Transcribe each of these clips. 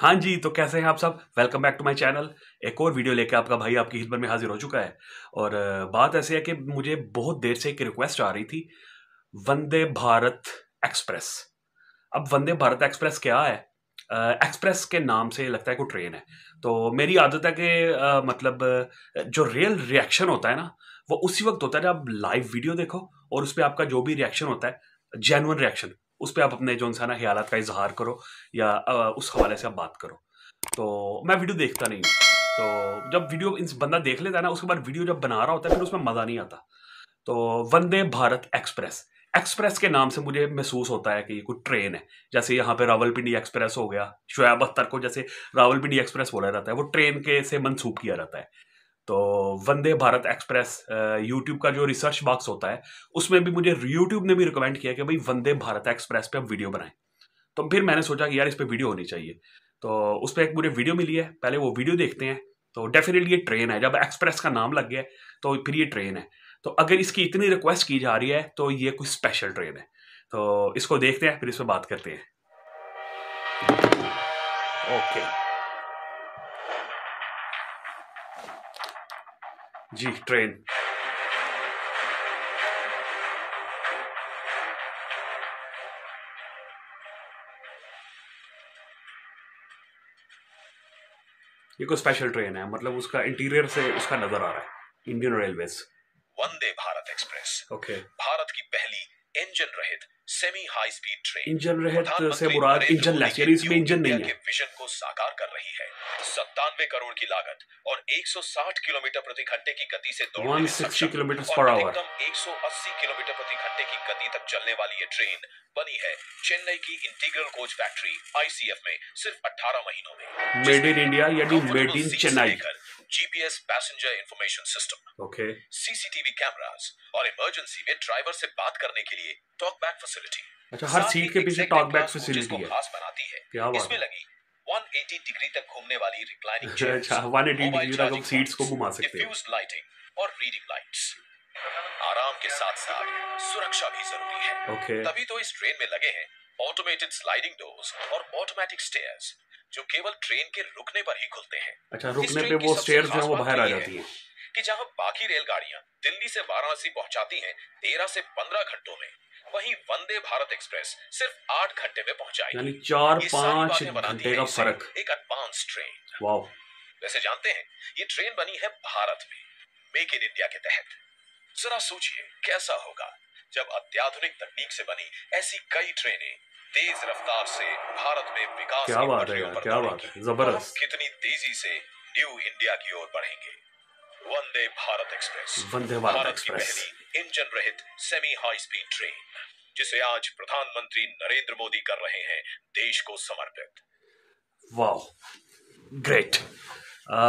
हाँ जी तो कैसे हैं आप सब welcome back to my channel एक और वीडियो लेकर आपका भाई आपकी हिदमत में हाजिर हो चुका है और बात ऐसी है कि मुझे बहुत देर से एक रिक्वेस्ट आ रही थी वंदे भारत एक्सप्रेस अब वंदे भारत एक्सप्रेस क्या है एक्सप्रेस के नाम से लगता है कोई ट्रेन है तो मेरी आदत है कि मतलब जो रियल रिएक्शन होता है ना वो उसी वक्त होता है जब आप लाइव वीडियो देखो और उस पर आपका जो भी रिएक्शन होता है जेनुअन रिएक्शन उस पर आप अपने जो ना ख्याल का इजहार करो या उस हवाले से आप बात करो तो मैं वीडियो देखता नहीं तो जब वीडियो बंदा देख लेता है ना उसके बाद वीडियो जब बना रहा होता है फिर उसमें मज़ा नहीं आता तो वंदे भारत एक्सप्रेस एक्सप्रेस के नाम से मुझे महसूस होता है कि ये कोई ट्रेन है जैसे यहाँ पे रावलपिंडी एक्सप्रेस हो गया शुएब अख्तर को जैसे रावलपिंडी एक्सप्रेस बोला जाता है वो ट्रेन के से मनसूब किया जाता है तो वंदे भारत एक्सप्रेस यूट्यूब का जो रिसर्च बॉक्स होता है उसमें भी मुझे यूट्यूब ने भी रिकमेंड किया कि भाई वंदे भारत एक्सप्रेस पे आप वीडियो बनाएं तो फिर मैंने सोचा कि यार इस पर वीडियो होनी चाहिए तो उस पर एक मुझे वीडियो मिली है पहले वो वीडियो देखते हैं तो डेफिनेटली ये ट्रेन है जब एक्सप्रेस का नाम लग गया तो फिर ये ट्रेन है तो अगर इसकी इतनी रिक्वेस्ट की जा रही है तो ये कोई स्पेशल ट्रेन है तो इसको देखते हैं फिर इस पर बात करते हैं ओके okay. जी ट्रेन ये कोई स्पेशल ट्रेन है मतलब उसका इंटीरियर से उसका नजर आ रहा है Indian railway Vande Bharat express okay okay. Bharat की पहली इंजन रहित semi high speed train engine रहित से मुराद इंजन लेस यानी इसमें इंजन नहीं है विजन को साकार कर रही है सत्तानवे करोड़ की लागत और 160 किलोमीटर प्रति घंटे की गति से दौड़ने में किलोमीटर पर आवर 180 किलोमीटर प्रति घंटे की गति तक चलने वाली ये ट्रेन बनी है चेन्नई की इंटीग्रल कोच फैक्ट्री आईसीएफ में सिर्फ 18 महीनों में मेड इन इंडिया यानी made in Chennai GPS passenger information system okay CCTV cameras और इमरजेंसी में ड्राइवर से बात करने के लिए टॉक बैक फैसिलिटी अच्छा हर सीट के पीछे टॉक बैक फैसिलिटी है खास बनाती है क्या बात इसमें लगी 180 डिग्री तक घूमने वाली रिक्लाइनिंग चेयर अच्छा 180 डिग्री तक हम सीट्स को घुमा सकते हैं डिफ्यूज लाइटिंग और रीडिंग लाइट्स आराम के साथ साथ सुरक्षा भी जरूरी है okay. तभी तो इस ट्रेन में लगे हैं ऑटोमेटेड स्लाइडिंग डोर्स और ऑटोमेटिक स्टेयर्स जो केवल ट्रेन के रुकने पर ही खुलते हैं अच्छा रुकने पे वो स्टेयर्स जो वो बाहर आ जाती है कि जहां बाकी रेलगाड़ियां दिल्ली से वाराणसी पहुंचाती हैं तेरह से पंद्रह घंटों में वहीं वंदे भारत एक्सप्रेस सिर्फ आठ घंटे में पहुंचाई यानी चार पाँच घंटे का फर्क एक एडवांस ट्रेन वाओ वैसे जानते हैं ये ट्रेन बनी है भारत में मेक इन इंडिया के तहत जरा सोचिए कैसा होगा जब अत्याधुनिक तकनीक से बनी ऐसी कई ट्रेनें तेज रफ्तार से भारत में विकास क्या बात है क्या बात है जबरदस्त कितनी तेजी से न्यू इंडिया की ओर बढ़ेंगे Vande Bharat express Vande Bharat Bharat express engine रहित सेमी हाई स्पीड ट्रेन जिसे आज प्रधानमंत्री नरेंद्र मोदी कर रहे हैं देश को समर्पित वाह ग्रेट आ,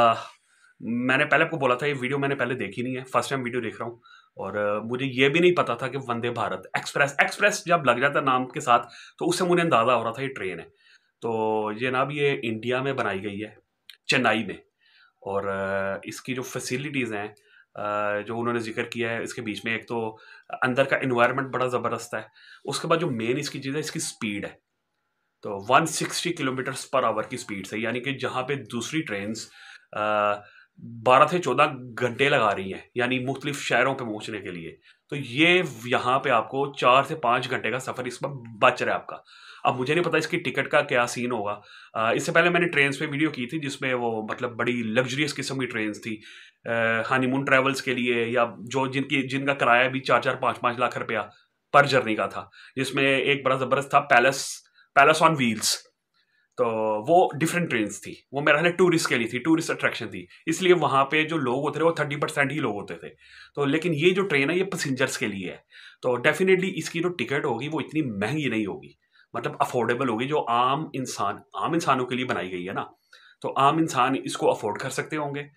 मैंने पहले आपको बोला था ये वीडियो मैंने पहले देखी नहीं है फर्स्ट टाइम वीडियो देख रहा हूँ और मुझे ये भी नहीं पता था कि वंदे भारत एक्सप्रेस एक्सप्रेस जब लग जाता नाम के साथ तो उससे मुझे अंदाज़ा हो रहा था ये ट्रेन है तो ये ना ये इंडिया में बनाई गई है चेन्नई में और इसकी जो फैसिलिटीज़ हैं जो उन्होंने जिक्र किया है इसके बीच में एक तो अंदर का इन्वायरमेंट बड़ा ज़बरदस्त है उसके बाद जो मेन इसकी चीज़ है इसकी स्पीड है तो 160 किलोमीटर्स पर आवर की स्पीड से यानी कि जहाँ पे दूसरी ट्रेन्स बारह से चौदह घंटे लगा रही है यानी मुख्तलिफ शहरों पर पहुँचने के लिए तो ये यहाँ पे आपको चार से पाँच घंटे का सफ़र इसमें बच रहा है आपका अब मुझे नहीं पता इसकी टिकट का क्या सीन होगा इससे पहले मैंने ट्रेन पे वीडियो की थी जिसमें वो मतलब बड़ी लग्जरियस किस्म की ट्रेन थी हनीमून ट्रैवल्स के लिए या जो जिनकी जिनका किराया भी चार चार पाँच पाँच लाख रुपया पर जर्नी का था जिसमें एक बड़ा ज़बरदस्त था पैलेस पैलेस ऑन व्हील्स तो वो डिफरेंट ट्रेन थी वो मेरा ख्याल टूरिस्ट के लिए थी टूरिस्ट अट्रैक्शन थी इसलिए वहाँ पे जो लोग होते थे वो थर्टी परसेंट ही लोग होते थे तो लेकिन ये जो ट्रेन है ये पैसेंजर्स के लिए है तो डेफिनेटली इसकी जो टिकट होगी वो इतनी महंगी नहीं होगी मतलब अफोर्डेबल होगी जो आम इंसान आम इंसानों के लिए बनाई गई है ना तो आम इंसान इसको अफोर्ड कर सकते होंगे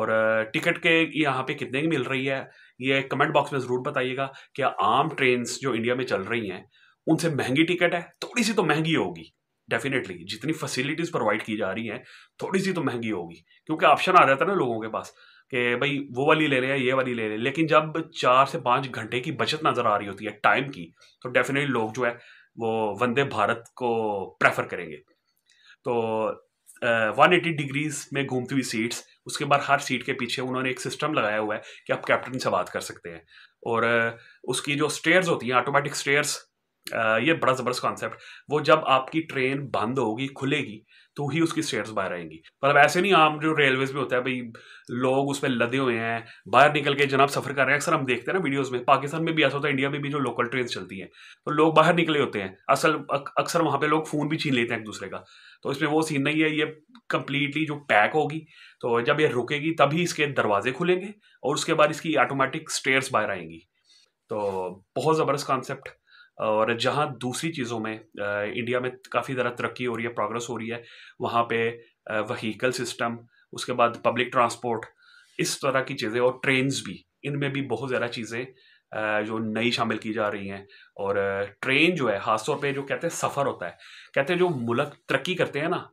और टिकट के यहाँ पे कितने की मिल रही है ये कमेंट बॉक्स में ज़रूर बताइएगा कि आम ट्रेन जो इंडिया में चल रही हैं उनसे महंगी टिकट है थोड़ी सी तो महंगी होगी डेफिनेटली जितनी फैसिलिटीज़ प्रोवाइड की जा रही हैं थोड़ी सी तो महंगी होगी क्योंकि ऑप्शन आ जाता है ना लोगों के पास कि भाई वो वाली ले रहे हैं ये वाली ले रहे हैं लेकिन जब चार से पाँच घंटे की बचत नज़र आ रही होती है टाइम की तो डेफिनेटली लोग जो है वो वंदे भारत को प्रेफर करेंगे तो वन एटी डिग्रीज में घूमती हुई सीट्स उसके बाद हर सीट के पीछे उन्होंने एक सिस्टम लगाया हुआ है कि आप कैप्टन से बात कर सकते हैं और उसकी जो स्टेयर्स होती हैं ऑटोमेटिक स्टेयर्स ये बड़ा ज़बरदस्त कॉन्सेप्ट वो जब आपकी ट्रेन बंद होगी खुलेगी तो ही उसकी स्टेट्स बाहर आएंगी मतलब ऐसे नहीं आम जो रेलवेज में होता है भाई लोग उस पर लदे हुए हैं बाहर निकल के जनाब सफ़र कर रहे हैं अक्सर हम देखते हैं ना वीडियोस में पाकिस्तान में भी ऐसा होता है इंडिया में भी जो लोकल ट्रेन चलती हैं तो लोग बाहर निकले होते हैं असल अक्सर वहाँ पर लोग फ़ोन भी छीन लेते हैं एक दूसरे का तो इसमें वो सीन नहीं है ये कम्प्लीटली जो पैक होगी तो जब ये रुकेगी तभी इसके दरवाजे खुलेंगे और उसके बाद इसकी ऑटोमेटिक स्टेयर्स बाहर आएंगी तो बहुत ज़बरदस्त कॉन्सेप्ट और जहाँ दूसरी चीज़ों में इंडिया में काफ़ी ज़्यादा तरक्की हो रही है प्रोग्रेस हो रही है वहाँ पे वहीकल सिस्टम उसके बाद पब्लिक ट्रांसपोर्ट इस तरह की चीज़ें और ट्रेन्स भी इनमें भी बहुत ज़्यादा चीज़ें जो नई शामिल की जा रही हैं और ट्रेन जो है खासतौर पर जो कहते हैं सफ़र होता है कहते हैं जो मुलक तरक्की करते हैं ना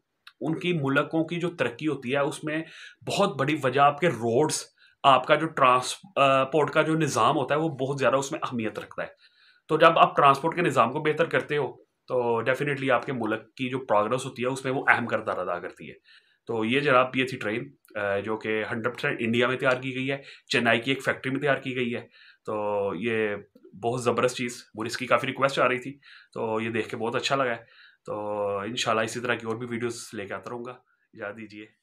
उनकी मुलकों की जो तरक्की होती है उसमें बहुत बड़ी वजह आपके रोड्स आपका जो ट्रांसपोर्ट का जो निज़ाम होता है वो बहुत ज़्यादा उसमें अहमियत रखता है तो जब आप ट्रांसपोर्ट के निज़ाम को बेहतर करते हो तो डेफिनेटली आपके मुल्क की जो प्रोग्रेस होती है उसमें वो अहम करदार अदा करती है तो ये जनाब ये थी ट्रेन जो कि हंड्रेड परसेंट इंडिया में तैयार की गई है चेन्नई की एक फैक्ट्री में तैयार की गई है तो ये बहुत ज़बरदस्त चीज़ और इसकी काफ़ी रिक्वेस्ट आ रही थी तो ये देख के बहुत अच्छा लगा है तो इन इसी तरह की और भी वीडियोस लेके आता रहूँगा याद दीजिए